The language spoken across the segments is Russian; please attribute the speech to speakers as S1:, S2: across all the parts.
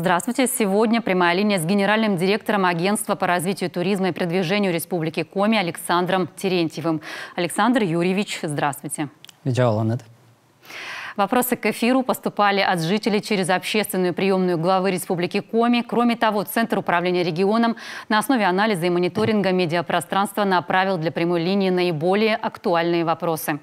S1: Здравствуйте. Сегодня прямая линия с генеральным директором Агентства по развитию туризма и продвижению Республики Коми Александром Терентьевым. Александр Юрьевич, здравствуйте. Видео, Вопросы к эфиру поступали от жителей через общественную приемную главы Республики Коми. Кроме того, Центр управления регионом на основе анализа и мониторинга медиапространства направил для прямой линии наиболее актуальные вопросы.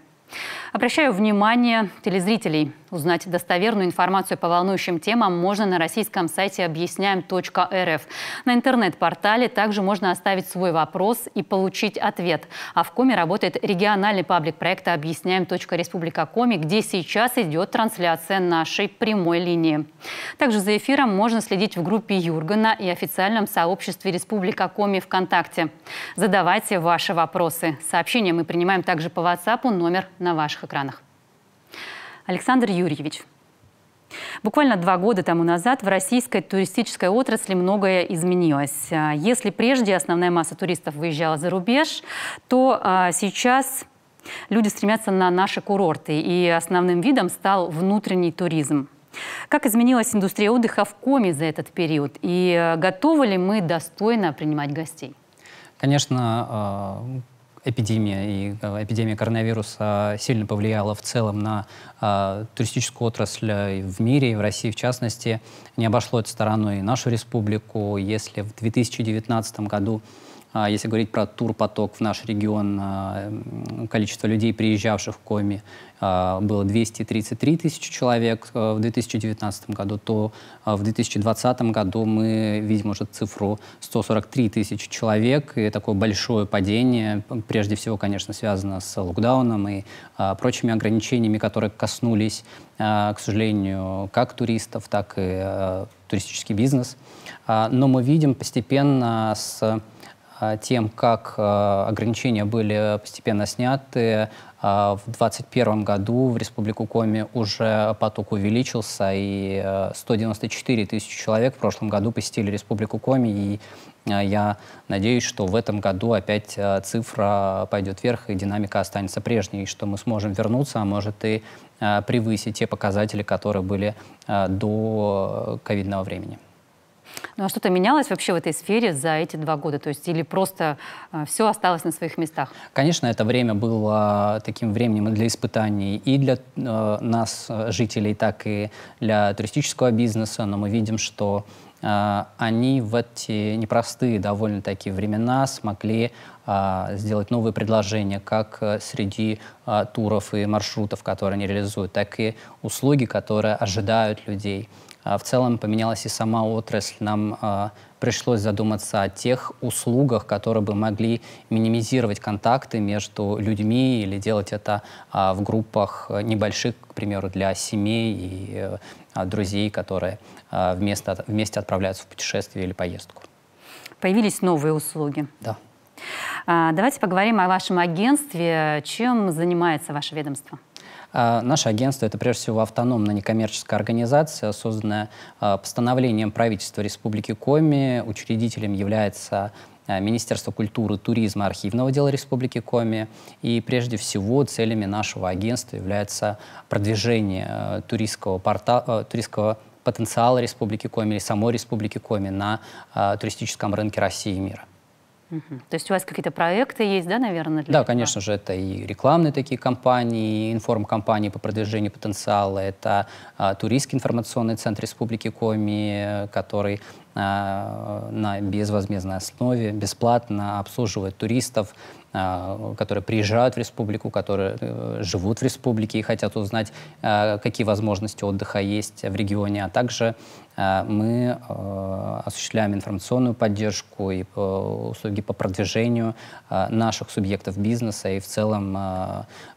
S1: Обращаю внимание телезрителей. Узнать достоверную информацию по волнующим темам можно на российском сайте объясняем.рф. На интернет-портале также можно оставить свой вопрос и получить ответ. А в Коме работает региональный паблик проекта объясняем.республикакоми, где сейчас идет трансляция нашей прямой линии. Также за эфиром можно следить в группе Юргена и официальном сообществе «Республика Коми» ВКонтакте. Задавайте ваши вопросы. Сообщения мы принимаем также по WhatsApp номер на ваших экранах. Александр Юрьевич, Буквально два года тому назад в российской туристической отрасли многое изменилось. А, если прежде основная масса туристов выезжала за рубеж, то а, сейчас люди стремятся на наши курорты, и основным видом стал внутренний туризм. Как изменилась индустрия отдыха в Коме за этот период, и э, готовы ли мы достойно принимать гостей?
S2: Конечно, а, эпидемия и э, эпидемия коронавируса сильно повлияла в целом на а, туристическую отрасль э, в мире, и в России в частности. Не обошло это стороной нашу республику. Если в 2019 году а, если говорить про турпоток в наш регион, а, количество людей, приезжавших в Коми, а, было 233 тысячи человек в 2019 году, то в 2020 году мы видим уже цифру 143 тысячи человек, и такое большое падение, прежде всего, конечно, связано с локдауном и прочими ограничениями, которые коснулись, к сожалению, как туристов, так и туристический бизнес. Но мы видим постепенно с а, тем, как а, ограничения были постепенно сняты, а, в 2021 году в Республику Коми уже поток увеличился, и 194 тысячи человек в прошлом году посетили Республику Коми, и я надеюсь, что в этом году опять цифра пойдет вверх, и динамика останется прежней, и что мы сможем вернуться, а может и превысить те показатели, которые были до ковидного времени.
S1: Ну а что-то менялось вообще в этой сфере за эти два года? То есть или просто э, все осталось на своих местах?
S2: Конечно, это время было таким временем для испытаний и для э, нас, э, жителей, так и для туристического бизнеса. Но мы видим, что они в эти непростые довольно-таки времена смогли сделать новые предложения как среди туров и маршрутов, которые они реализуют, так и услуги, которые ожидают людей. А в целом поменялась и сама отрасль. Нам а, пришлось задуматься о тех услугах, которые бы могли минимизировать контакты между людьми или делать это а, в группах э, небольших, к примеру, для семей и э, друзей, которые вместо, вместе отправляются в путешествие или поездку.
S1: Появились новые услуги. Да. Давайте поговорим о вашем агентстве. Чем занимается ваше ведомство?
S2: А, наше агентство — это прежде всего автономная некоммерческая организация, созданная а, постановлением правительства Республики Коми. Учредителем является а, Министерство культуры, туризма, архивного дела Республики Коми. И прежде всего целями нашего агентства является продвижение а, туристского, порта, туристского потенциала Республики Коми или самой Республики Коми на туристическом рынке России и мира.
S1: Угу. То есть у вас какие-то проекты есть, да, наверное? Для да, этого?
S2: конечно же, это и рекламные такие компании, информкомпании по продвижению потенциала, это а, Туристский информационный центр Республики Коми, который Э, на безвозмездной основе, бесплатно обслуживает туристов, э, которые приезжают в республику, которые э, живут в республике и хотят узнать, какие возможности отдыха есть в регионе, а также мы осуществляем информационную поддержку и услуги по продвижению наших субъектов бизнеса и в целом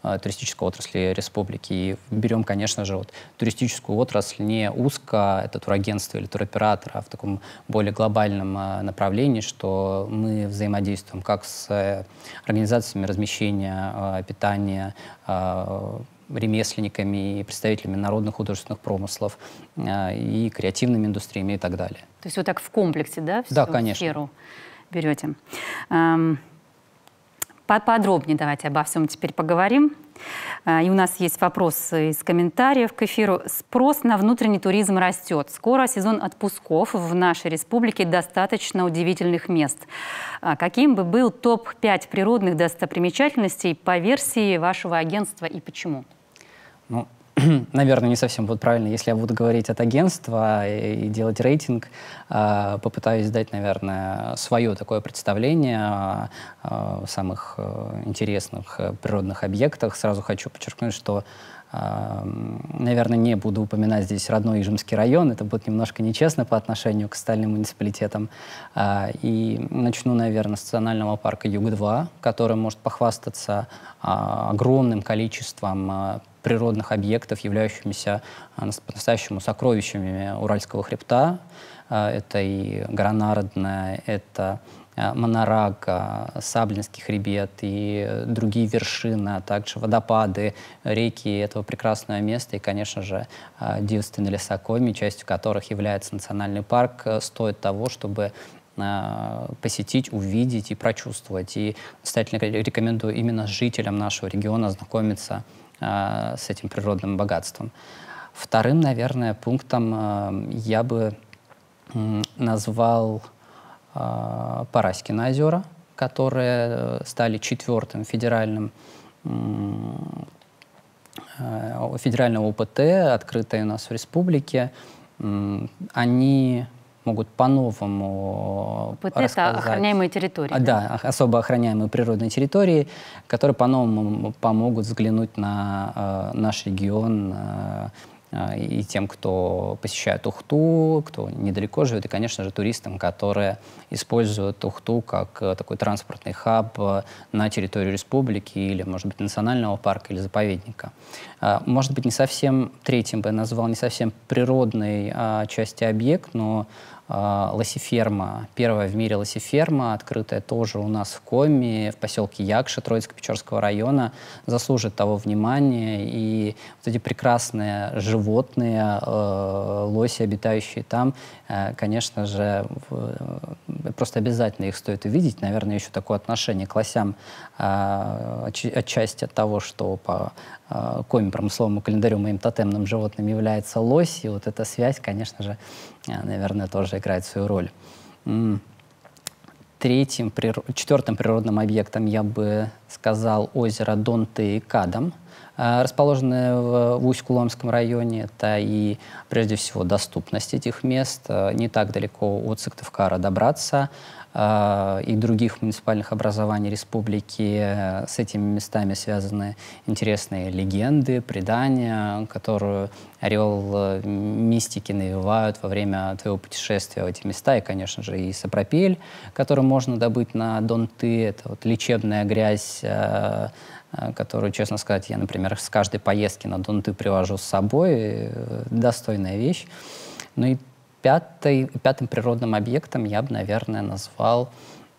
S2: туристической отрасли республики. И берем, конечно же, вот, туристическую отрасль не узко, это турагентство или туроператор, а в таком более глобальном а, направлении, что мы взаимодействуем как с э, организациями размещения, а, питания, а, ремесленниками и представителями народных художественных промыслов и креативными индустриями и так далее.
S1: То есть вот так в комплексе, да, всю да, конечно. сферу берете? Эм, Подробнее давайте обо всем теперь поговорим. А, и у нас есть вопрос из комментариев к эфиру. Спрос на внутренний туризм растет. Скоро сезон отпусков в нашей республике достаточно удивительных мест. А, каким бы был топ-5 природных достопримечательностей по версии вашего агентства и почему?
S2: Ну, наверное, не совсем будет правильно, если я буду говорить от агентства и, и делать рейтинг. Э, попытаюсь дать, наверное, свое такое представление о, о самых э, интересных э, природных объектах. Сразу хочу подчеркнуть, что Наверное, не буду упоминать здесь родной Ижемский район, это будет немножко нечестно по отношению к остальным муниципалитетам. А, и начну, наверное, с национального парка Юг-2, который может похвастаться а, огромным количеством а, природных объектов, являющимися по-настоящему сокровищами Уральского хребта. Это и Гранардная, это Э, Монорага, Саблинский хребет и другие вершины, а также водопады, реки этого прекрасного места и, конечно же, э, девственные леса Коми, частью которых является национальный парк, э, стоит того, чтобы посетить, увидеть и прочувствовать. И настоятельно рекомендую именно жителям нашего региона знакомиться с этим природным богатством. Вторым, наверное, пунктом я бы э, назвал а, Параськино озера, которые э, стали четвертым федеральным э, федерального ОПТ, открытые у нас в республике, они могут по-новому ОПТ — это охраняемые
S1: территории. Да,
S2: особо охраняемые природные территории, которые по-новому помогут взглянуть на э, наш регион а, и тем, кто посещает Ухту, кто недалеко живет, и, конечно же, туристам, которые используют Ухту как э, такой транспортный хаб э, на территории республики или, может быть, национального парка или заповедника. А, может быть, не совсем, третьим бы я назвал, не совсем природной а, части объект, но а, лосиферма, первая в мире лосиферма, открытая тоже у нас в Коми в поселке Якша Троицко-Печорского района, заслужит того внимания. И вот эти прекрасные животные, э, лоси, обитающие там, э, конечно же, э, просто обязательно их стоит увидеть. Наверное, еще такое отношение к лосям э, отчасти от того, что по э, Коме промысловому календарю моим тотемным животным является лось, и вот эта связь, конечно же, Э, наверное, тоже играет свою роль. Третьим, четвертым природным объектом я бы сказал озеро Донты и Кадам, э, расположенное в, в Усть-Куломском районе. Это и, прежде всего, доступность этих мест. Э, не так далеко от Сыктывкара добраться. А, и других муниципальных образований республики. Э, с этими местами связаны интересные легенды, предания, которые орел э, мистики навевают во время твоего путешествия в эти места. И, конечно же, и сапропель, который можно добыть на Донты. Это вот лечебная грязь, э, которую, честно сказать, я, например, с каждой поездки на Донты привожу с собой. Достойная вещь. Ну и Пятой, пятым природным объектом я бы, наверное, назвал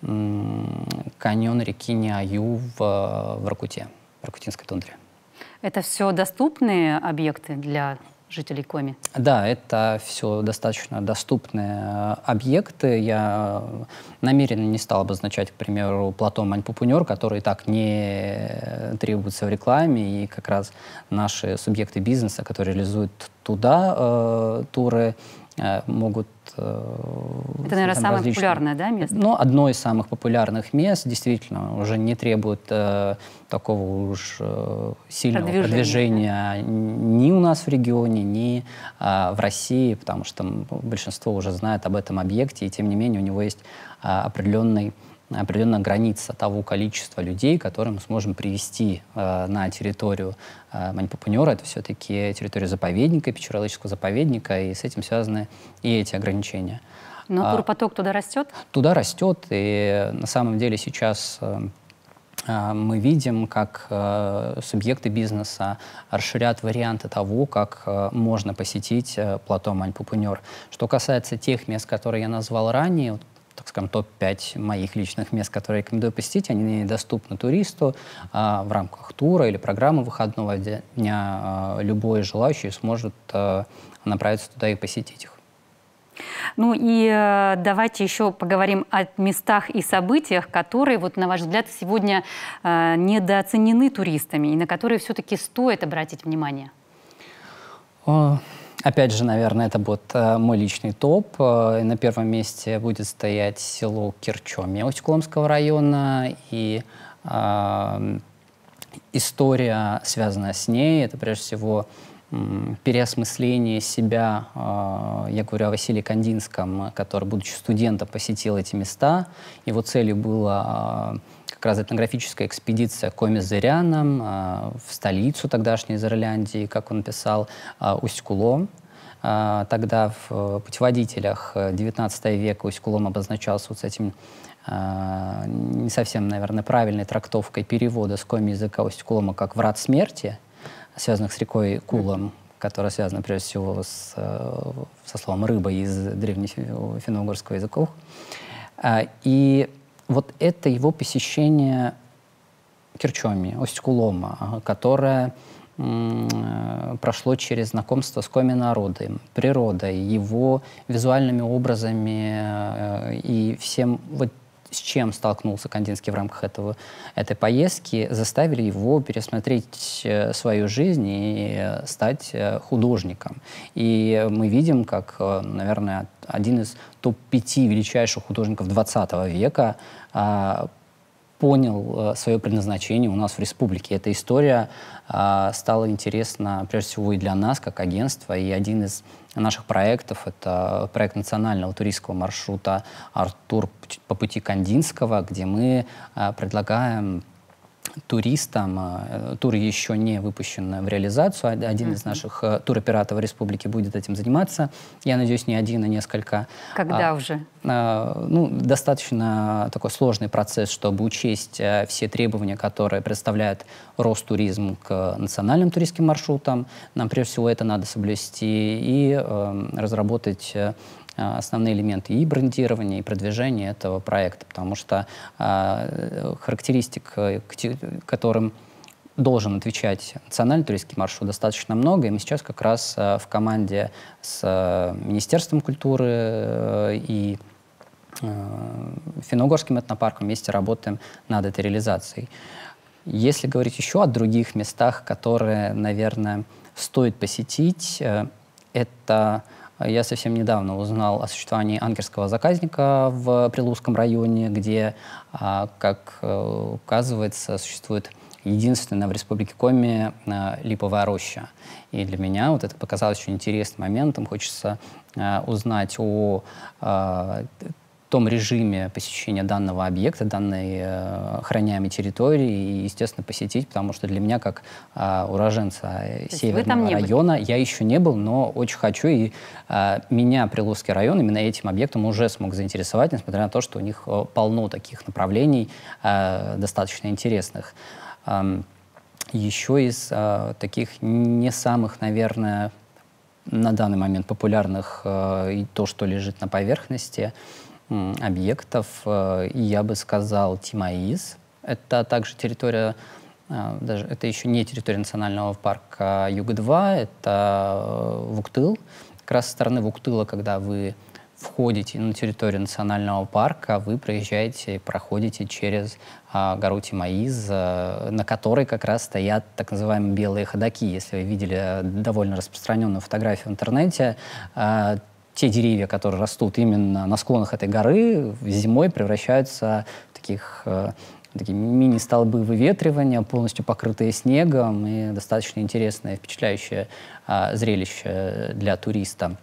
S2: каньон реки Ниаю в, в Ракуте, в Ракутинской тундре.
S1: Это все доступные объекты для жителей Коми?
S2: Да, это все достаточно доступные э, объекты. Я намеренно не стал обозначать, к примеру, плато Маньпупунер, который так не э, требуется в рекламе, и как раз наши субъекты бизнеса, которые реализуют туда э, туры, Э, могут... Э, Это, наверное, там, самое различные... популярное да, место? Ну, одно из самых популярных мест, действительно, уже не требует э, такого уж э, сильного продвижения, продвижения да? ни у нас в регионе, ни э, в России, потому что там большинство уже знает об этом объекте, и тем не менее у него есть э, определенный определенная граница того количества людей, которые мы сможем привести э, на территорию э, Манипапунера. Это все-таки территория заповедника, Печуралыческого заповедника, и с этим связаны и эти ограничения.
S1: Но а, турпоток туда растет?
S2: Туда растет, и на самом деле сейчас э, э, мы видим, как э, субъекты бизнеса расширяют варианты того, как э, можно посетить э, плато Маньпупунер. Что касается тех мест, которые я назвал ранее, вот, так скажем, топ-5 моих личных мест, которые рекомендую посетить. Они доступны туристу а, в рамках тура или программы выходного дня. А, любой желающий сможет а, направиться туда и посетить их.
S1: Ну и э, давайте еще поговорим о местах и событиях, которые, вот, на ваш взгляд, сегодня э, недооценены туристами и на которые все-таки стоит обратить внимание.
S2: О, а, Опять же, наверное, это будет э, мой личный топ. Э, на первом месте будет стоять село Кирчо Мелочколомского района и э, история, связанная с ней, это прежде всего переосмысление себя, э, я говорю о Василии Кандинском, который, будучи студентом, посетил эти места. Его целью было э, как раз этнографическая экспедиция Коми Зыряном э, в столицу тогдашней Израиляндии, как он писал, э, Усть-Кулом. Э, тогда в э, путеводителях XIX века Усть-Кулом обозначался вот с этим не совсем, наверное, правильной трактовкой перевода с коми языка Усть-Кулома как «врат смерти», связанных с рекой Кулом, которая связана прежде всего с, со словом «рыба» из древнефинно-угорского языков. И вот это его посещение Кирчоми, Остькулома, которое прошло через знакомство с коми народом, природой, его визуальными образами э, и всем вот с чем столкнулся Кандинский в рамках этого, этой поездки, заставили его пересмотреть э, свою жизнь и э, стать э, художником. И мы видим, как, наверное, один из топ-5 величайших художников 20 века а, понял э, свое предназначение у нас в республике. Эта история а, стала интересна прежде всего и для нас, как агентства, и один из наших проектов. Это проект национального туристского маршрута «Артур по пути Кандинского», где мы а, предлагаем туристам. А, э, тур еще не выпущен в реализацию. Один mm-hmm. из наших э, туроператоров республики будет этим заниматься. Я надеюсь, не один, а несколько. Когда а, уже? А, ну, достаточно такой сложный процесс, чтобы учесть э, все требования, которые представляет Ростуризм к национальным туристским маршрутам. Нам прежде всего это надо соблюсти и эм, э, разработать а, основные элементы и брендирования, и продвижения этого проекта, потому что а, характеристик, э, которым должен отвечать национальный туристский маршрут достаточно много, и мы сейчас как раз а, в команде с Министерством культуры э, и э, Финогорским этнопарком вместе работаем над этой реализацией. Если говорить еще о других местах, которые, наверное, стоит посетить, это а я совсем недавно узнал о существовании анкерского заказника в Прилузском районе, где, а, как э, указывается, существует единственная в Республике Коми э, липовая роща. И для меня вот это показалось очень интересным моментом. Хочется э, узнать о том режиме посещения данного объекта, данной э, территории и, естественно, посетить, потому что для меня, как а, э, уроженца То северного района, я еще не был, но очень хочу, и э, меня Прилузский район именно этим объектом уже смог заинтересовать, несмотря на то, что у них э, полно таких направлений э, достаточно интересных. Эм, еще из э, таких не самых, наверное, на данный момент популярных э, и то, что лежит на поверхности, объектов. Э, я бы сказал Тимаис. Это также территория, э, даже это еще не территория национального парка а юг 2 это э, Вуктыл. Как раз со стороны Вуктыла, когда вы входите на территорию национального парка, вы проезжаете и проходите через а, гору Тимаиз, а, на которой как раз стоят так называемые белые ходаки. Если вы видели довольно распространенную фотографию в интернете, а, те деревья, которые растут именно на склонах этой горы, зимой превращаются в таких э, такие мини-столбы выветривания, полностью покрытые снегом, и достаточно интересное, впечатляющее э, зрелище для туриста.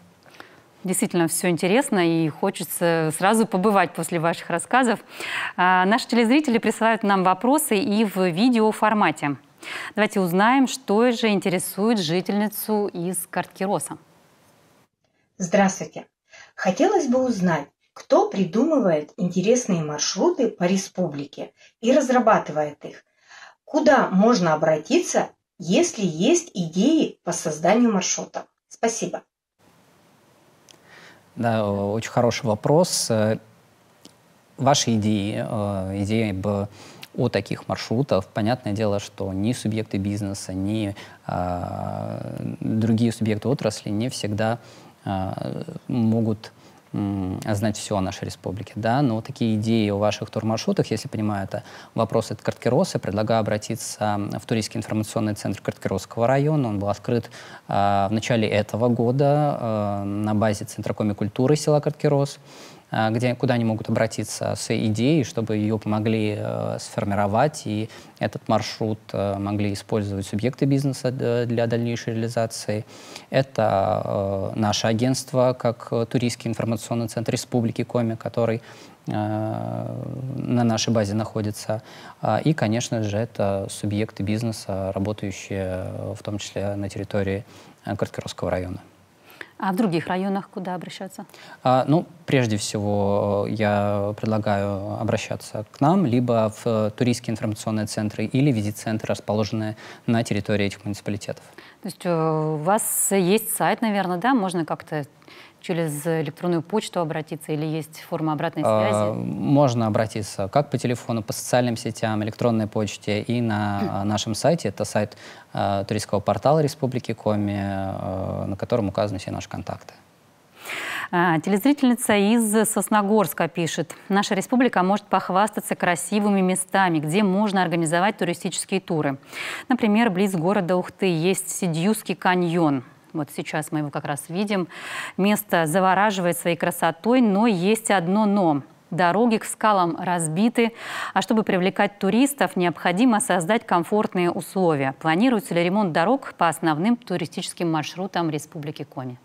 S1: Действительно, все интересно и хочется сразу побывать после ваших рассказов. А, наши телезрители присылают нам вопросы и в видеоформате. Давайте узнаем, что же интересует жительницу из Карткироса. Здравствуйте! Хотелось бы узнать, кто придумывает интересные маршруты по республике и разрабатывает их? Куда можно обратиться, если есть идеи по созданию маршрута? Спасибо.
S2: Да, очень хороший вопрос. Э, ваши идеи, э, идеи об о таких маршрутах. Понятное дело, что ни субъекты бизнеса, ни э, другие субъекты отрасли не всегда а, могут знать все о нашей республике, да, но такие идеи о ваших турмаршрутах, если понимаю, это вопрос от Карткироса, предлагаю обратиться в Туристский информационный центр Карткиросского района, он был открыт э, в начале этого года э, на базе Центра коми культуры села Карткирос, Э, где, куда они могут обратиться с идеей, чтобы ее помогли э, сформировать, и этот маршрут э, могли использовать субъекты бизнеса э, для дальнейшей реализации. Это э, наше агентство, как Туристский информационный центр Республики Коми, который э, на нашей базе находится. А, и, конечно же, это субъекты бизнеса, работающие в том числе на территории Картгородского района.
S1: А в других районах куда обращаться?
S2: А, ну, прежде всего, э, я предлагаю обращаться к нам, либо в э, туристские информационные центры или визит-центры, расположенные на территории этих муниципалитетов.
S1: То есть э, у вас есть сайт, наверное, да? Можно как-то через электронную почту обратиться или есть форма обратной а, связи?
S2: Можно обратиться как по телефону, по социальным сетям, электронной почте и на нашем сайте. Это сайт э, туристского портала Республики Коми, э, на котором указаны все наши контакты.
S1: Телезрительница из Сосногорска пишет. Наша республика может похвастаться красивыми местами, где можно организовать туристические туры. Например, близ города Ухты есть Сидюский каньон – вот сейчас мы его как раз видим. Место завораживает своей красотой, но есть одно «но». Дороги к скалам разбиты, а чтобы привлекать туристов, необходимо создать комфортные условия. Планируется ли ремонт дорог по основным туристическим маршрутам Республики Коми?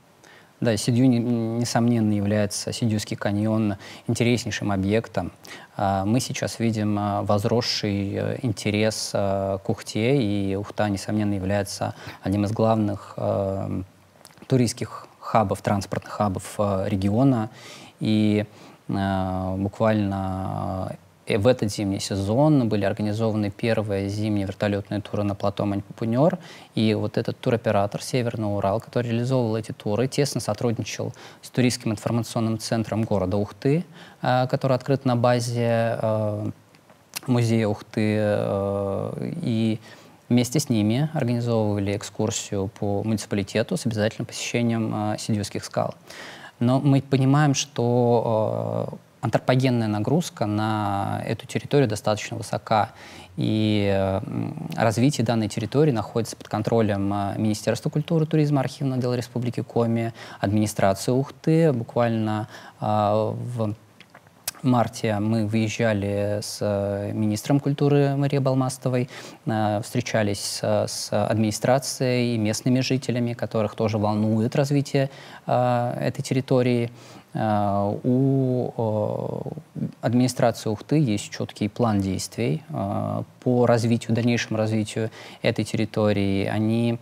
S2: Да, Сидю, несомненно, является Сидюский каньон интереснейшим объектом. А, мы сейчас видим а, возросший э, интерес а, к Ухте, и Ухта, несомненно, является одним из главных туристских хабов, транспортных хабов региона. И буквально и в этот зимний сезон были организованы первые зимние вертолетные туры на плато Маньпунер. И вот этот туроператор «Северный Урал», который реализовывал эти туры, тесно сотрудничал с туристским информационным центром города Ухты, э, который открыт на базе э, музея Ухты. Э, и Вместе с ними организовывали экскурсию по муниципалитету с обязательным посещением э, скал. Но мы понимаем, что антропогенная нагрузка на эту территорию достаточно высока. И развитие данной территории находится под контролем а, Министерства культуры, туризма, архивного дела Республики Коми, администрации Ухты. Буквально а, в марте мы выезжали с а, министром культуры Марии Балмастовой, встречались с администрацией и местными жителями, которых тоже волнует развитие этой территории. Э, у э, администрации Ухты есть четкий план действий э, по развитию, дальнейшему развитию этой территории. Они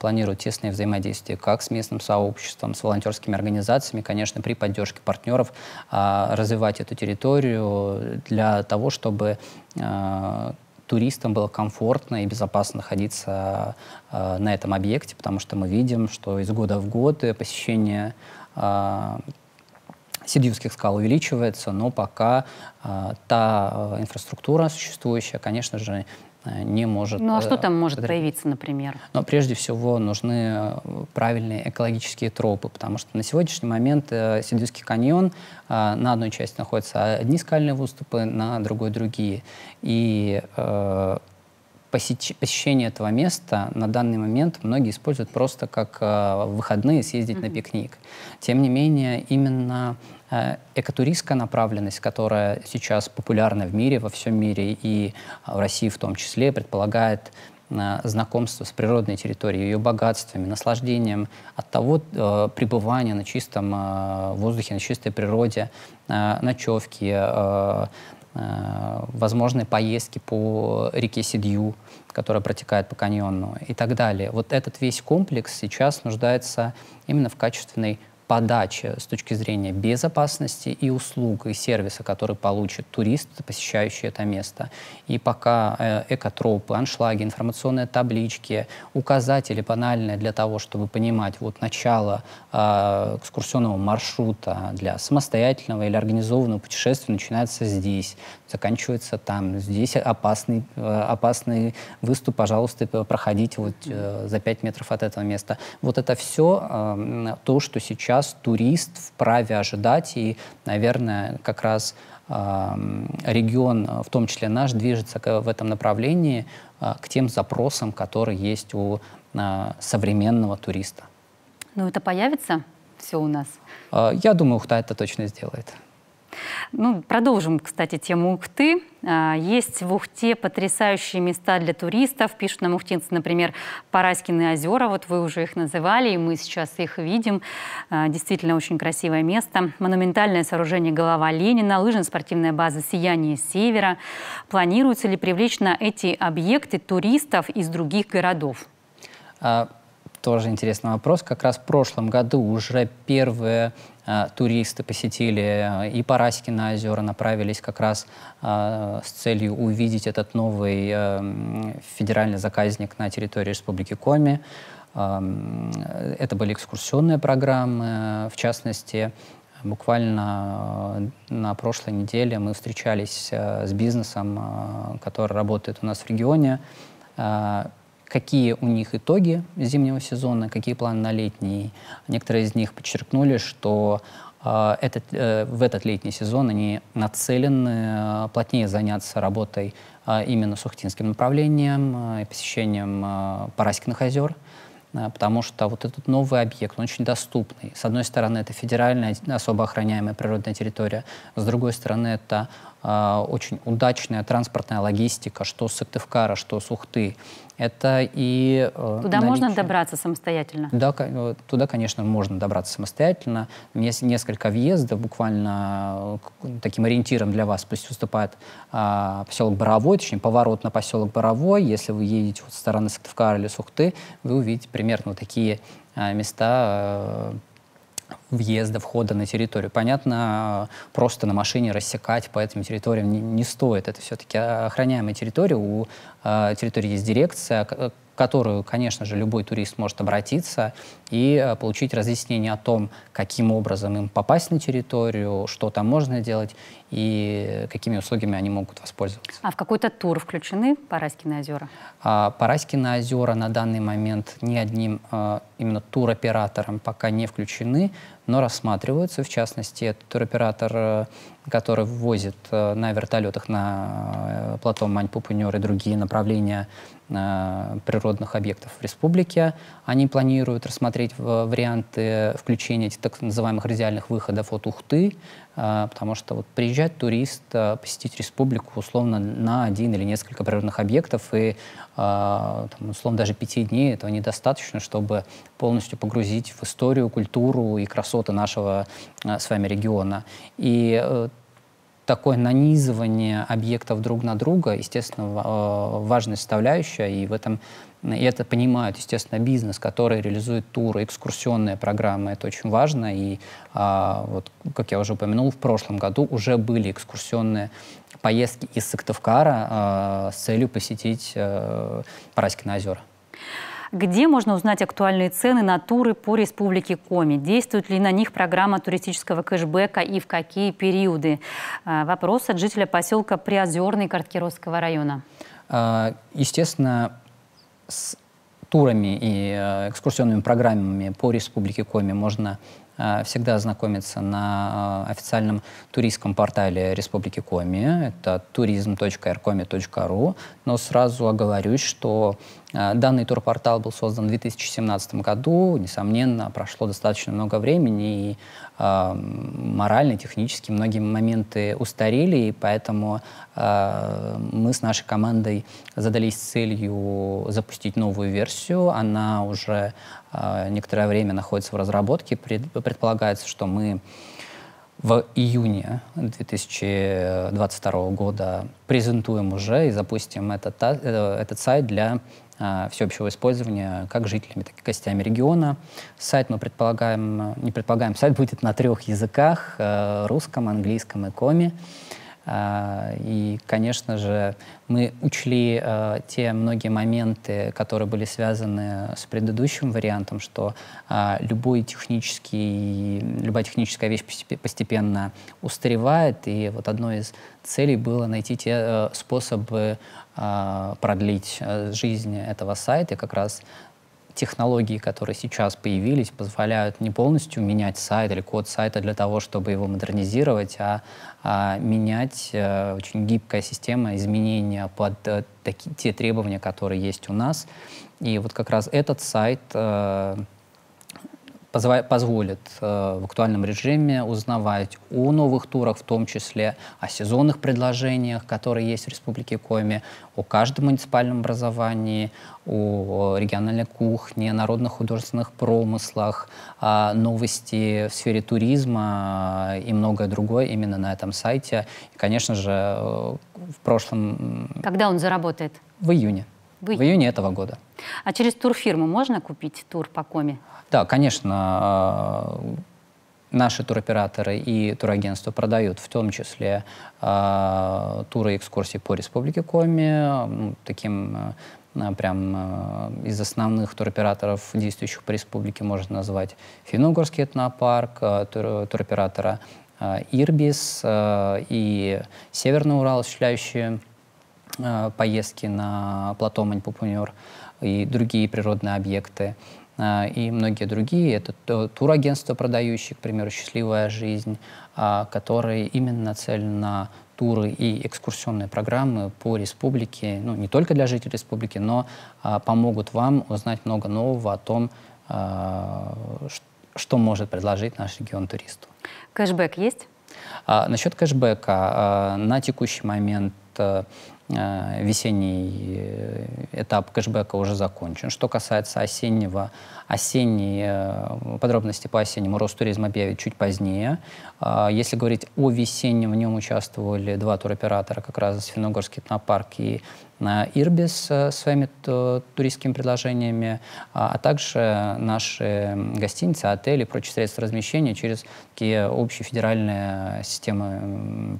S2: планируют тесное взаимодействие как с местным сообществом, с волонтерскими организациями, конечно, при поддержке партнеров, развивать эту территорию для того, чтобы туристам было комфортно и безопасно находиться на этом объекте, потому что мы видим, что из года в год посещение Сидьюнских скал увеличивается, но пока э, та э, инфраструктура существующая, конечно же, э, не может... Ну а что э, там может подряд...
S1: проявиться, например?
S2: Но прежде всего нужны э, правильные экологические тропы, потому что на сегодняшний момент Сидюский каньон на одной части находятся одни скальные выступы, на другой другие. И посещение этого места на данный момент многие используют просто как э, выходные съездить mm-hmm. на пикник. Тем не менее, именно э, экотуристская направленность, которая сейчас популярна в мире, во всем мире и в России в том числе, предполагает э, знакомство с природной территорией, ее богатствами, наслаждением от того э, пребывания на чистом э, воздухе, на чистой природе, э, ночевки, э, Э, возможные поездки по реке Сидью, которая протекает по каньону и так далее. Вот этот весь комплекс сейчас нуждается именно в качественной подача с точки зрения безопасности и услуг, и сервиса, который получит турист, посещающий это место. И пока э, экотропы, аншлаги, информационные таблички, указатели банальные для того, чтобы понимать вот начало э, экскурсионного маршрута для самостоятельного или организованного путешествия начинается здесь заканчивается там. Здесь опасный, э, опасный выступ, пожалуйста, проходите вот э, за 5 метров от этого места. Вот это все эм, то, что сейчас турист вправе ожидать, и, наверное, как раз эм, регион, э, в том числе наш, движется в этом направлении к тем запросам, которые есть у современного туриста.
S1: Ну, это появится все у нас?
S2: Я думаю, Ухта это точно сделает.
S1: Ну, продолжим, кстати, тему Ухты. А, есть в Ухте потрясающие места для туристов. Пишут нам ухтинцы, например, Параскины озера. Вот вы уже их называли, и мы сейчас их видим. А, действительно, очень красивое место. Монументальное сооружение «Голова Ленина», лыжно-спортивная база «Сияние севера». Планируется ли привлечь на эти объекты туристов из других городов?
S2: А, тоже интересный вопрос. Как раз в прошлом году уже первые Э, туристы посетили э, и на озера, направились как раз э, с целью увидеть этот новый федеральный заказник на территории Республики Коми. Это были экскурсионные программы, в частности, Буквально на прошлой неделе мы встречались с бизнесом, который работает у нас в регионе, какие у них итоги зимнего сезона, какие планы на летний. Некоторые из них подчеркнули, что э, этот, э, в этот летний сезон они нацелены э, плотнее заняться работой э, именно с Ухтинским направлением э, и посещением э, Параськиных озер, э, потому что вот этот новый объект, он очень доступный. С одной стороны, это федеральная особо охраняемая природная территория, с другой стороны, это а, очень удачная транспортная логистика, что с Сыктывкара, что с Ухты. Это и... Э, туда наличие... можно добраться
S1: самостоятельно?
S2: Да, э, туда, конечно, можно добраться самостоятельно. У меня есть несколько въездов, буквально э, таким ориентиром для вас пусть выступает а, поселок Боровой, точнее, поворот на поселок Боровой. Если вы едете вот со стороны Сыктывкара или Сухты, вы увидите примерно вот такие а, места въезда, входа на территорию. Понятно, просто на машине рассекать по этим территориям не, не стоит. Это все-таки охраняемая территория. У э, территории есть дирекция, которую, конечно же, любой турист может обратиться и э, получить разъяснение о том, каким образом им попасть на территорию, что там можно делать и какими услугами они могут воспользоваться.
S1: А в какой-то тур включены Параськины озера?
S2: А, Параськины озера на данный момент ни одним а, именно туроператором пока не включены, но рассматриваются. В частности, это туроператор, э, который возит на вертолетах на плато Маньпупунер и другие направления Э, природных объектов в республике. Они планируют рассмотреть варианты включения этих так называемых радиальных выходов от Ухты, э, потому что вот приезжает турист э, посетить республику условно на один или несколько природных объектов, и там, условно даже пяти дней этого недостаточно, чтобы полностью погрузить в историю, культуру и красоты нашего с вами региона. И такое нанизывание объектов друг на друга, естественно, э, важная составляющая, и в этом и это понимают, естественно, бизнес, который реализует туры, экскурсионные программы. Это очень важно. И а, вот, как я уже упомянул, в прошлом году уже были экскурсионные поездки из Сыктывкара а, с целью посетить а, э, Параськины озера.
S1: Где можно узнать актуальные цены на туры по республике Коми? Действует ли на них программа туристического кэшбэка и в какие периоды? А, вопрос от жителя поселка Приозерный Карткировского района.
S2: А, естественно, с турами и э, экскурсионными программами по республике Коми можно Э, всегда знакомиться на э, официальном туристском портале Республики Коми. Это turism.rkomi.ru. Но сразу оговорюсь, что э, Данный турпортал был создан в 2017 году. Несомненно, прошло достаточно много времени, и морально, технически многие моменты устарели, и поэтому э, мы с нашей командой задались целью запустить новую версию. Она уже э, некоторое время находится в разработке. Пред, предполагается, что мы в июне 2022 года презентуем уже и запустим этот, э, этот сайт для а, всеобщего использования как жителями, так и гостями региона. Сайт мы предполагаем, не предполагаем, сайт будет на трех языках, э, русском, английском и коме. А, и, конечно же, мы учли э, те многие моменты, которые были связаны с предыдущим вариантом, что а, любой технический, любая техническая вещь постепенно устаревает, и вот одной из целей было найти те э, способы а, продлить э, жизнь этого сайта. как раз технологии, которые сейчас появились, позволяют не полностью менять сайт или код сайта для того, чтобы его модернизировать, а, а менять а, очень гибкая система изменения под а, таки, те требования, которые есть у нас. И вот как раз этот сайт... А, позволит э, в актуальном режиме узнавать о новых турах, в том числе о сезонных предложениях, которые есть в Республике Коми, о каждом муниципальном образовании, о региональной кухне, народных художественных промыслах, новости в сфере туризма э, и многое другое именно на этом сайте. И, конечно же, э, в прошлом...
S1: Когда он заработает? В июне. В, июне. в
S2: июне этого года.
S1: А через турфирму можно купить тур по коме?
S2: Да, конечно. А, наши туроператоры и турагентства продают в том числе а, туры и экскурсии по Республике Коми, ну, таким а, прям из основных туроператоров, действующих по республике, можно назвать Финогорский этнопарк, тур, туроператора Ирбис и Северный Урал, осуществляющие Э, поездки на плато Маньпупунер и другие природные объекты э, и многие другие. Это турагентство, продающие, к примеру, «Счастливая жизнь», а, которые именно нацелены на туры и экскурсионные программы по республике, ну, не только для жителей республики, но а, помогут вам узнать много нового о том, а, что может предложить наш регион туристу.
S1: Кэшбэк есть?
S2: Насчет кэшбэка. На текущий момент э, Э, весенний э, этап кэшбэка уже закончен. Что касается осеннего, осенней, э, подробности по осеннему туризма объявить чуть позднее. Если говорить о весеннем, в нем участвовали два туроператора, как раз Сфиногорский этнопарк и на Ирбис своими туристскими предложениями, а, а также наши гостиницы, отели и прочие средства размещения через такие общие федеральные системы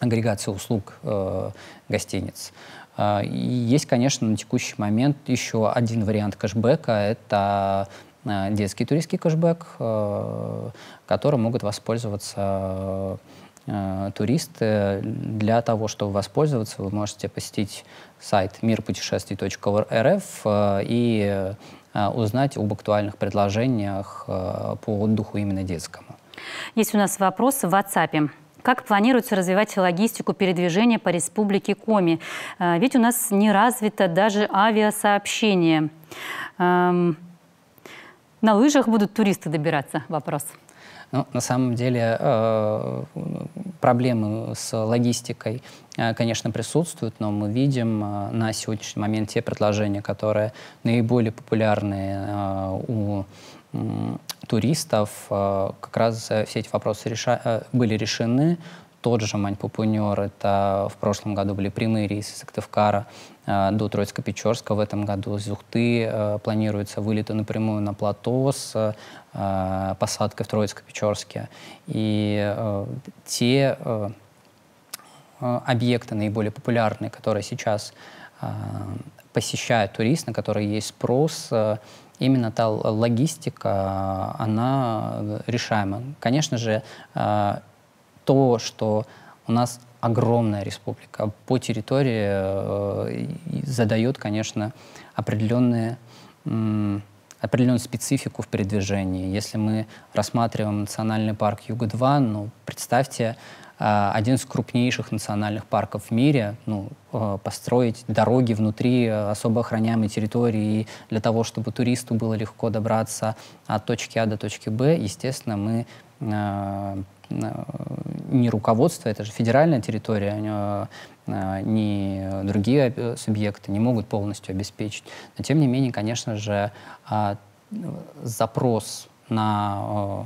S2: агрегация услуг э, гостиниц. Э, и есть, конечно, на текущий момент еще один вариант кэшбэка – это э, детский туристский кэшбэк, э, которым могут воспользоваться э, туристы. Для того, чтобы воспользоваться, вы можете посетить сайт мирпутешествий.рф э, и узнать об актуальных предложениях по отдыху именно детскому.
S1: Есть у нас вопрос в WhatsApp. Как планируется развивать логистику передвижения по республике Коми? А, ведь у нас не развито даже авиасообщение. Эм, на лыжах будут туристы добираться? Вопрос.
S2: Ну, на самом деле э, проблемы с логистикой, э, конечно, присутствуют, но мы видим э, на сегодняшний момент те предложения, которые наиболее популярны у туристов э, как раз э, все эти вопросы реша... Э, были решены. Тот же мань это в прошлом году были прямые рейсы из Сыктывкара до Троицка-Печорска, в этом году из Ухты планируется вылеты напрямую на плато с посадкой в Троицко-Печорске. И те объекты наиболее популярные, которые сейчас посещают туристы, на которые есть спрос, именно та логистика, э, она э, решаема. Конечно же, э, то, что у нас огромная республика по территории, задает, конечно, определенные определенную специфику в передвижении. Если мы рассматриваем национальный парк Юга-2, ну, представьте а, один из крупнейших национальных парков в мире, ну, э, построить дороги внутри э, особо охраняемой территории и для того, чтобы туристу было легко добраться от точки А до точки Б, естественно, мы э, не руководство, это же федеральная территория, а, не другие субъекты не могут полностью обеспечить. Но тем не менее, конечно же, а, запрос на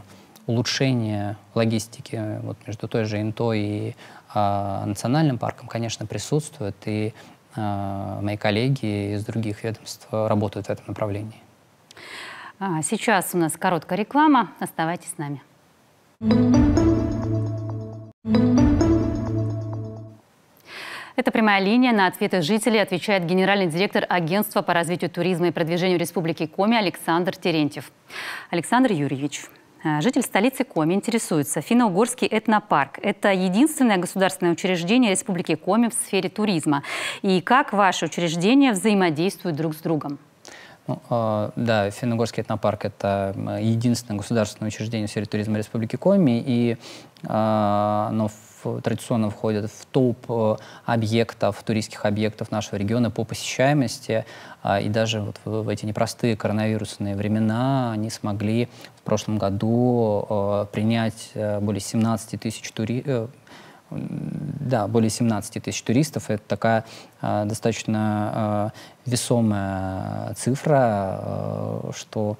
S2: улучшение логистики вот, между той же Инто и э, национальным парком, конечно, присутствует, и э, мои коллеги из других ведомств работают в этом направлении.
S1: А, сейчас у нас короткая реклама. Оставайтесь с нами. Это прямая линия. На ответы жителей отвечает генеральный директор Агентства по развитию туризма и продвижению Республики Коми Александр Терентьев. Александр Юрьевич, Э, житель столицы Коми интересуется. Финно-Угорский этнопарк – это единственное государственное учреждение Республики Коми в сфере туризма. И как ваши учреждения взаимодействуют друг с другом?
S2: Ну, а, да, Финогорский этнопарк – это единственное государственное учреждение в сфере туризма Республики Коми, и а, но оно традиционно входят в топ э, объектов, туристских объектов нашего региона по посещаемости. А, и даже вот в, в эти непростые коронавирусные времена они смогли в прошлом году э, принять э, более 17 тысяч туристов да, более 17 тысяч туристов. Это такая э, достаточно э, весомая цифра, э, что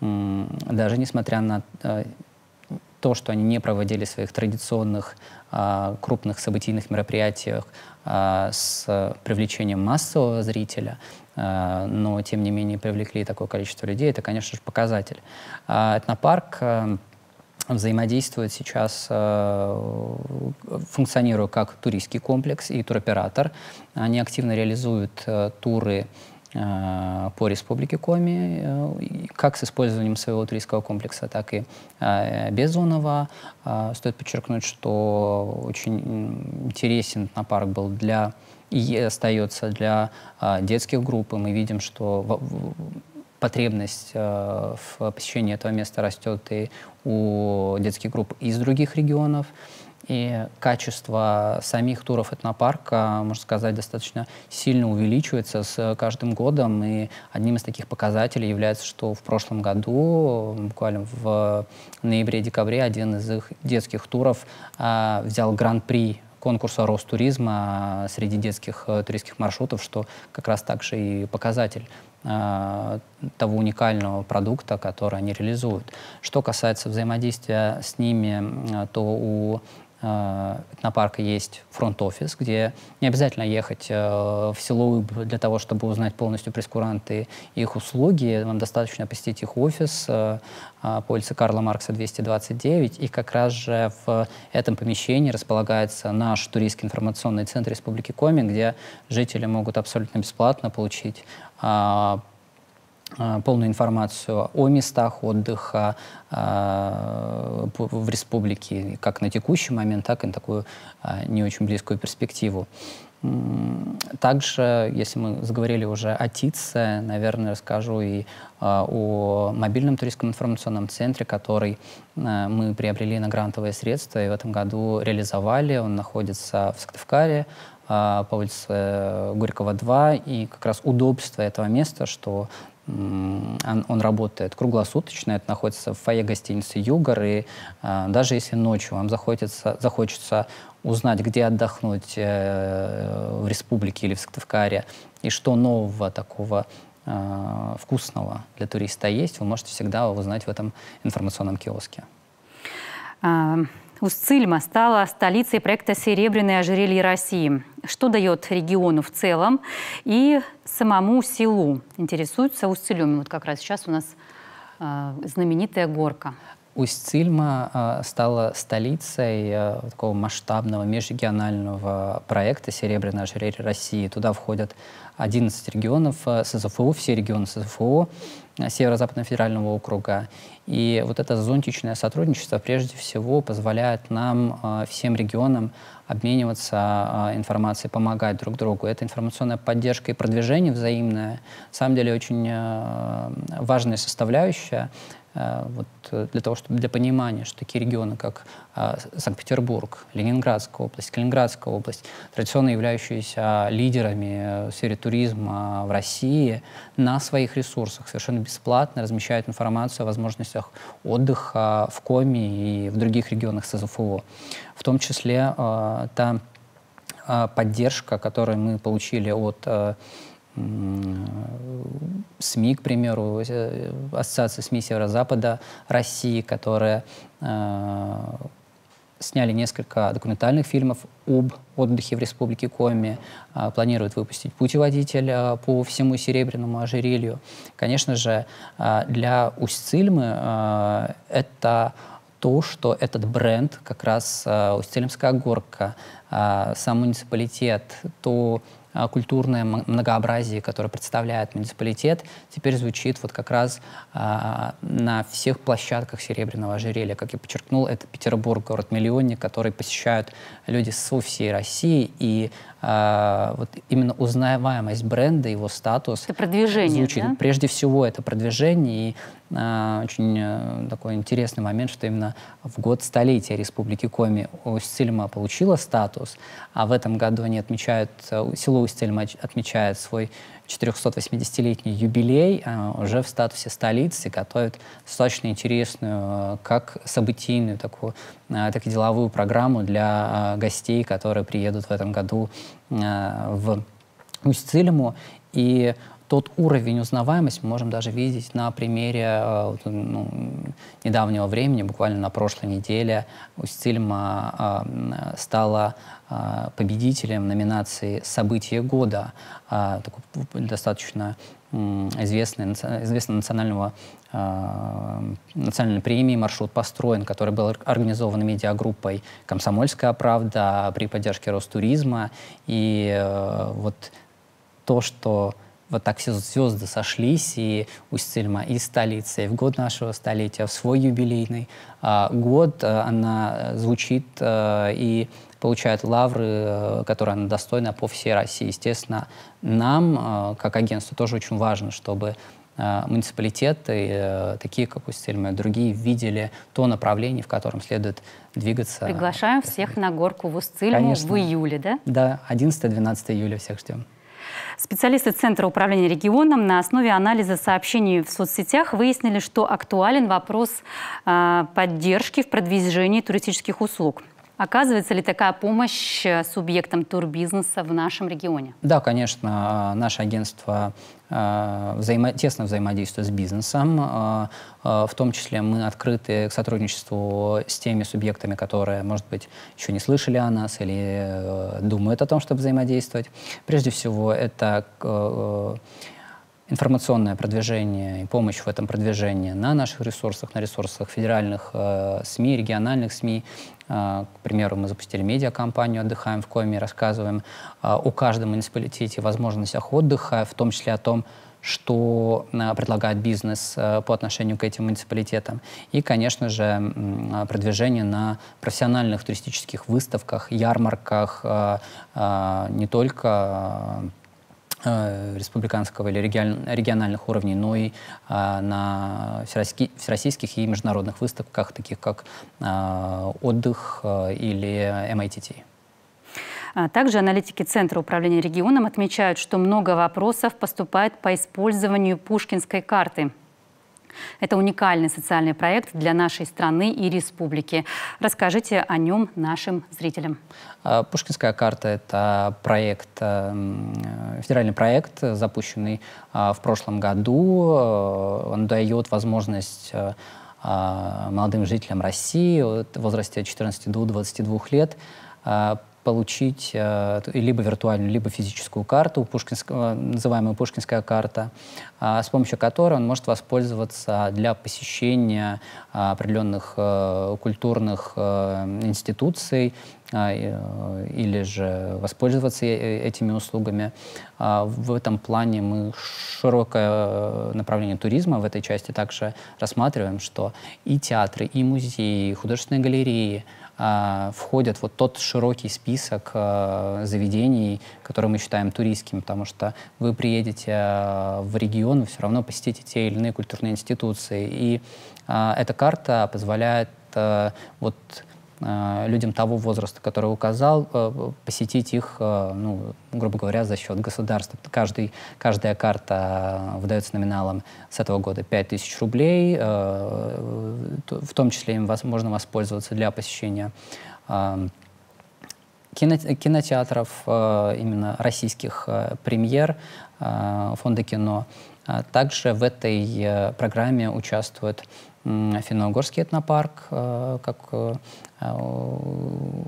S2: э, даже несмотря на э, то, что они не проводили своих традиционных крупных событийных мероприятиях с привлечением массового зрителя, э, но тем не менее привлекли такое количество людей, это, конечно же, показатель. А этнопарк э, взаимодействует сейчас, э, функционирует как туристский комплекс и туроператор. Они активно реализуют туры Э, по республике Коми, э, как с использованием своего туристского комплекса, так и э, беззонного. Стоит подчеркнуть, что очень интересен парк был для и остается для детских групп. И мы видим, что потребность в посещении этого места растет и у детских групп из других регионов. И качество самих туров этнопарка, можно сказать, достаточно сильно увеличивается с каждым годом. И одним из таких показателей является, что в прошлом году, буквально в ноябре-декабре, один из их детских туров а, взял гран-при конкурса Ростуризма среди детских э, туристских маршрутов, что как раз также и показатель а, того уникального продукта, который они реализуют. Что касается взаимодействия с ними, то у этнопарка есть фронт-офис, где не обязательно ехать э, в село для того, чтобы узнать полностью прескуранты и их услуги. Вам достаточно посетить их офис э, э, по улице Карла Маркса 229. И как раз же в этом помещении располагается наш туристский информационный центр Республики Коми, где жители могут абсолютно бесплатно получить а, полную информацию о местах отдыха а, в республике, как на текущий момент, так и на такую а, не очень близкую перспективу. Также, если мы заговорили уже о ТИЦе, наверное, расскажу и о мобильном туристском информационном центре, который мы приобрели на грантовые средства и в этом году реализовали. Он находится в Сыктывкаре, по улице Горького 2. И как раз удобство этого места, что он, он работает круглосуточно, это находится в фойе гостиницы «Югор», и э, даже если ночью вам захочется, захочется узнать, где отдохнуть э, в республике или в Сыктывкаре, и что нового такого э, вкусного для туриста есть, вы можете всегда узнать в этом информационном киоске.
S1: Усть-Цильма стала столицей проекта «Серебряные ожерелье России». Что дает региону в целом и самому селу? Интересуются Усть-Цильмами. Вот как раз сейчас у нас э,
S2: знаменитая горка. Усть-Цильма а, стала столицей а, такого масштабного межрегионального проекта «Серебряные ожерелье России». Туда входят 11 регионов СЗФУ, все регионы СЗФУ Северо-Западного федерального округа и вот это зонтичное сотрудничество прежде всего позволяет нам, а, всем регионам, обмениваться а, информацией, помогать друг другу. Это информационная поддержка и продвижение взаимное. На самом деле очень а, важная составляющая. Э, вот э, для того, чтобы для понимания, что такие регионы, как э, Санкт-Петербург, Ленинградская область, Калининградская область, традиционно являющиеся лидерами в сфере туризма в России, на своих ресурсах совершенно бесплатно размещают информацию о возможностях отдыха в Коми и в других регионах СЗФО. В том числе та поддержка, которую мы получили от СМИ, к примеру, э, ассоциация СМИ Северо-Запада России, которые э, сняли несколько документальных фильмов об отдыхе в Республике Коми, э, планируют выпустить путеводитель э, по всему Серебряному ожерелью. Конечно же, э, для Усть-Цильмы э, это то, что этот бренд, как раз э, Усть-Цильмская горка, э, сам муниципалитет, то а, культурное многообразие, которое представляет муниципалитет, теперь звучит вот как раз а, на всех площадках Серебряного ожерелья. Как я подчеркнул, это Петербург, город-миллионник, который посещают люди со всей России, и а, вот именно узнаваемость бренда, его статус... Это продвижение, звучит. да? Прежде всего, это продвижение, и а, очень э, такой интересный момент, что именно в год столетия Республики Коми Усть-Цельма получила статус, а в этом году они отмечают, э, село Усть-Цельма отмечает свой 480-летний юбилей а, уже в статусе столицы готовят достаточно интересную э, как событийную, такую, так и деловую программу для гостей, которые приедут в этом году в Усть-Цильму. И тот уровень узнаваемости мы можем даже видеть на примере э, ну, недавнего времени, буквально на прошлой неделе Устильма э, стала э, победителем номинации «Событие года», такой достаточно известный, известный национального, национальной премии «Маршрут построен», который был организован медиагруппой «Комсомольская правда» при поддержке Ростуризма. И вот то, что вот так все звезды сошлись, и Усть-Цельма и столица, и в год нашего столетия, в свой юбилейный э, год э, она э, звучит э, и получает лавры, э, которые она достойна по всей России. Естественно, нам, э, как агентству, тоже очень важно, чтобы муниципалитеты, такие как Усть-Цима и другие, видели то направление, в котором следует двигаться.
S1: Приглашаем всех на горку в Устильму Конечно. в июле, да?
S2: Да, 11-12 июля всех ждем.
S1: Специалисты Центра управления регионом на основе анализа сообщений в соцсетях выяснили, что актуален вопрос а, поддержки в продвижении туристических услуг. Оказывается ли такая помощь а, субъектам турбизнеса в нашем регионе?
S2: Да, конечно. А, наше агентство Э, взаимо тесно взаимодействуя с бизнесом. Э, э, в том числе мы открыты к сотрудничеству с теми субъектами, которые, может быть, еще не слышали о нас или думают о том, чтобы взаимодействовать. Прежде всего, это информационное продвижение и помощь в этом продвижении на наших ресурсах, на ресурсах федеральных э, СМИ, региональных СМИ. Э, к примеру, мы запустили медиакомпанию «Отдыхаем в Коме», рассказываем э, о каждом муниципалитете возможностях отдыха, в том числе о том, что э, предлагает бизнес э, по отношению к этим муниципалитетам. И, конечно же, э, продвижение на профессиональных туристических выставках, ярмарках, не только Э, республиканского или региональных уровней, но и а, на всероссийских и международных выставках, таких как а, отдых э, или MITT. «Эм
S1: а также аналитики Центра управления регионом отмечают, что много вопросов поступает по использованию пушкинской карты – это уникальный социальный проект для нашей страны и республики. Расскажите о нем нашим зрителям.
S2: А, Пушкинская карта – это проект, э, э, федеральный проект, запущенный а, в прошлом году. Э, он дает возможность а, молодым жителям России в возрасте от 14 до 22 лет получить э, либо виртуальную, либо физическую карту, пушкинского, э, называемую пушкинская карта, а, с помощью которой он может воспользоваться для посещения а, определенных э, культурных институций а, или же воспользоваться этими услугами. в этом плане мы широкое направление туризма в этой части также рассматриваем, что и театры, и музеи, и художественные галереи – а, входят вот тот широкий список а, заведений, которые мы считаем туристским, потому что вы приедете а, в регион, вы все равно посетите те или иные культурные институции. И эта карта позволяет вот Э, людям того возраста, который указал, э, посетить их, э, ну, грубо говоря, за счет государства. Каждый, каждая карта выдается номиналом с этого года 5000 рублей, в том числе им можно воспользоваться для посещения кинотеатров, именно российских премьер, фонда кино. А также в этой программе участвуют финно этнопарк, э, как э, э,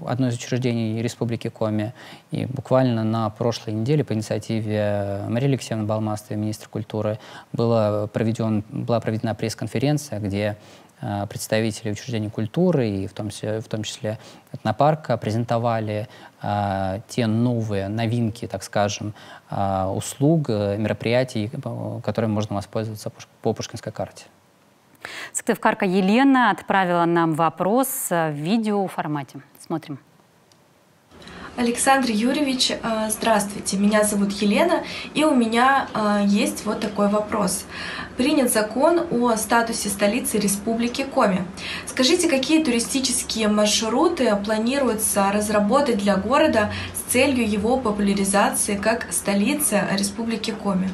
S2: одно из учреждений Республики Коми. И буквально на прошлой неделе по инициативе Марии Алексеевны Балмастовой, министра культуры, была, проведен, была проведена пресс-конференция, где представители учреждений культуры и в том числе, в том числе этнопарка презентовали а, те новые новинки, так скажем, а, услуг, мероприятий, которыми можно воспользоваться по Пушкинской карте.
S1: Сыктывкарка Елена отправила нам вопрос э, в видеоформате. Смотрим. Александр Юрьевич, э, здравствуйте. Меня зовут Елена, и у меня э, есть вот такой вопрос. Принят закон о статусе столицы Республики Коми. Скажите, какие туристические маршруты планируется разработать для города с целью его популяризации как столицы Республики Коми?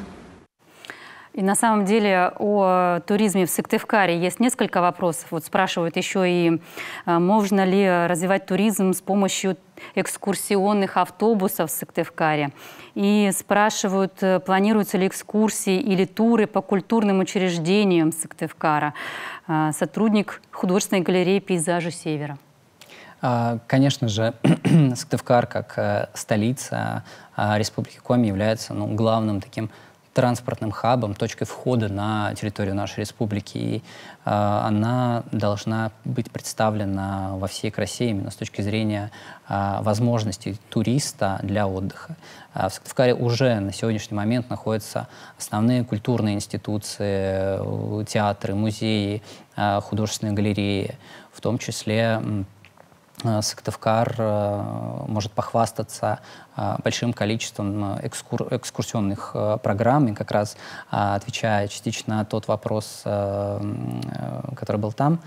S1: И на самом деле о туризме в Сыктывкаре есть несколько вопросов. Вот спрашивают еще и, а, можно ли развивать туризм с помощью экскурсионных автобусов в Сыктывкаре. И спрашивают, э, планируются ли экскурсии или туры по культурным учреждениям Сыктывкара. А, сотрудник художественной галереи «Пейзажи Севера».
S2: А, конечно же, Сыктывкар как э, столица Республики Коми является ну, главным таким транспортным хабом, точкой входа на территорию нашей республики. И э, она должна быть представлена во всей красе именно с точки зрения э, возможностей туриста для отдыха. Э, в Сыктывкаре уже на сегодняшний момент находятся основные культурные институции, э, театры, музеи, э, художественные галереи, в том числе Э, Сыктывкар э, может похвастаться э, большим количеством экскур экскурсионных программ, и как раз отвечая частично на тот вопрос, который был там.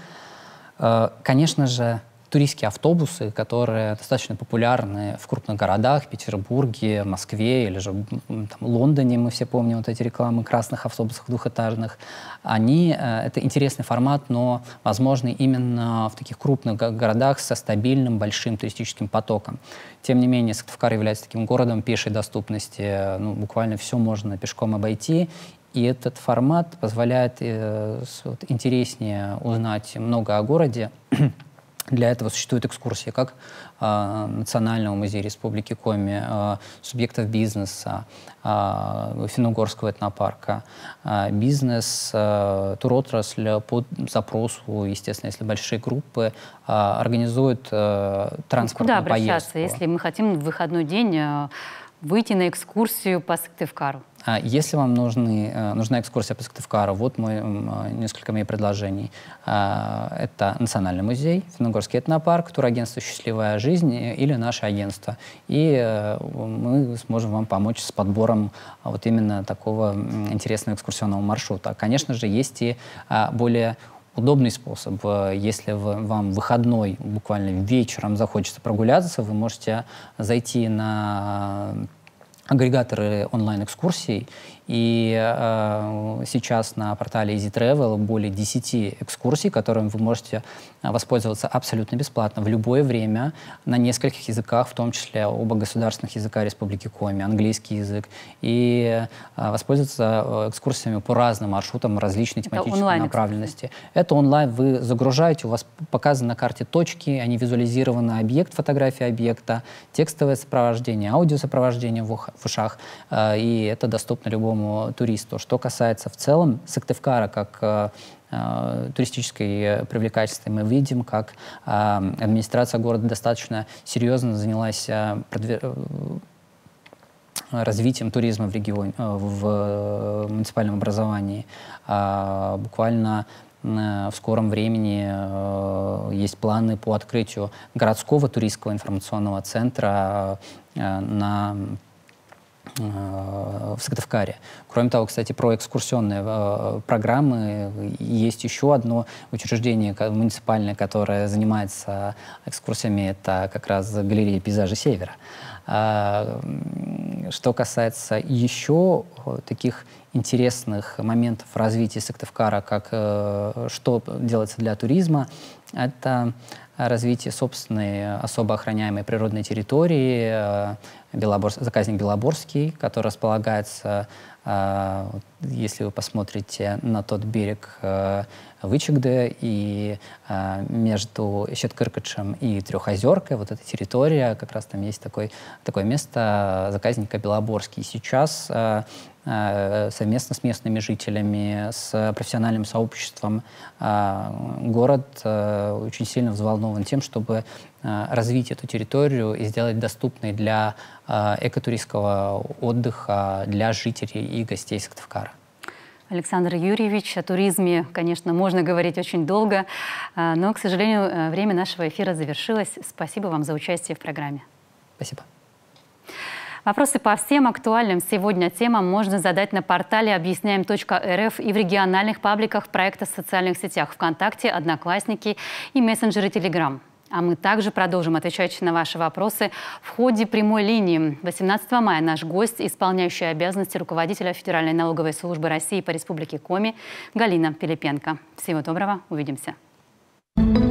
S2: Конечно же, туристские автобусы, которые достаточно популярны в крупных городах, Петербурге, Москве или же там, Лондоне, мы все помним вот эти рекламы красных автобусов двухэтажных, они, э, это интересный формат, но возможный именно в таких крупных городах со стабильным большим туристическим потоком. Тем не менее, Сыктывкар является таким городом пешей доступности, ну, буквально все можно пешком обойти, и этот формат позволяет э, вот, интереснее узнать много о городе, для этого существуют экскурсии как э, Национального музея Республики Коми, э, субъектов бизнеса, э, а, Финогорского этнопарка, э, бизнес, э, туротрасль по запросу, естественно, если большие группы э, организуют э, транспортную Куда обращаться,
S1: если мы хотим в выходной день э, выйти на экскурсию по Сыктывкару?
S2: А если вам нужны, э, нужна экскурсия по Сыктывкару, вот мой, э, несколько моих предложений. А, это Национальный музей, Финогорский этнопарк, турагентство «Счастливая жизнь» или наше агентство. И э, мы сможем вам помочь с подбором а, вот именно такого интересного экскурсионного маршрута. Конечно же, есть и а, более удобный способ. Э, если вам выходной буквально вечером захочется прогуляться, вы можете зайти на агрегаторы онлайн-экскурсий и э, сейчас на портале Easy Travel более 10 экскурсий, которыми вы можете э, воспользоваться абсолютно бесплатно в любое время на нескольких языках, в том числе оба государственных языка Республики Коми, английский язык, и э, воспользоваться э, экскурсиями по разным маршрутам различной Это тематической онлайн, направленности. Кстати. Это онлайн, вы загружаете, у вас показаны на карте точки, они визуализированы, объект, фотография объекта, текстовое сопровождение, аудиосопровождение в, ух, в ушах, э, и это доступно любому такому туристу. Что касается в целом Сыктывкара как э, э, туристической привлекательности. Мы видим, как э, администрация города достаточно серьезно занялась продвиж... развитием туризма в регионе, в муниципальном образовании. А, буквально в скором времени есть планы по открытию городского туристского информационного центра на Э, в Сыктывкаре. Кроме того, кстати, про экскурсионные э, программы есть еще одно учреждение муниципальное, которое занимается экскурсиями, это как раз галерея пейзажей Севера. Э, что касается еще таких интересных моментов развития Сыктывкара, как э, что делается для туризма, это развитие собственной особо охраняемой природной территории, э, Белоборс, заказник Белоборский, который располагается, э, если вы посмотрите на тот берег Вычегды и между Щеткыркачем и Трехозеркой, вот эта территория, как раз там есть такой, такое место заказника Белоборский. Сейчас Э, совместно с местными жителями, с профессиональным сообществом. А, город э, очень сильно взволнован тем, чтобы э, развить эту территорию и сделать доступной для экотуристского отдыха для жителей и гостей Сыктывкара.
S1: Александр Юрьевич, о туризме, конечно, можно говорить очень долго, но, к сожалению, время нашего эфира завершилось. Спасибо вам за участие в программе. Спасибо. Вопросы по всем актуальным сегодня темам можно задать на портале объясняем.рф и в региональных пабликах проекта в социальных сетях ВКонтакте, Одноклассники и мессенджеры Телеграм. А мы также продолжим отвечать на ваши вопросы в ходе прямой линии. 18 мая наш гость, исполняющий обязанности руководителя Федеральной налоговой службы России по Республике Коми Галина Пилипенко. Всего доброго, увидимся. Thank you.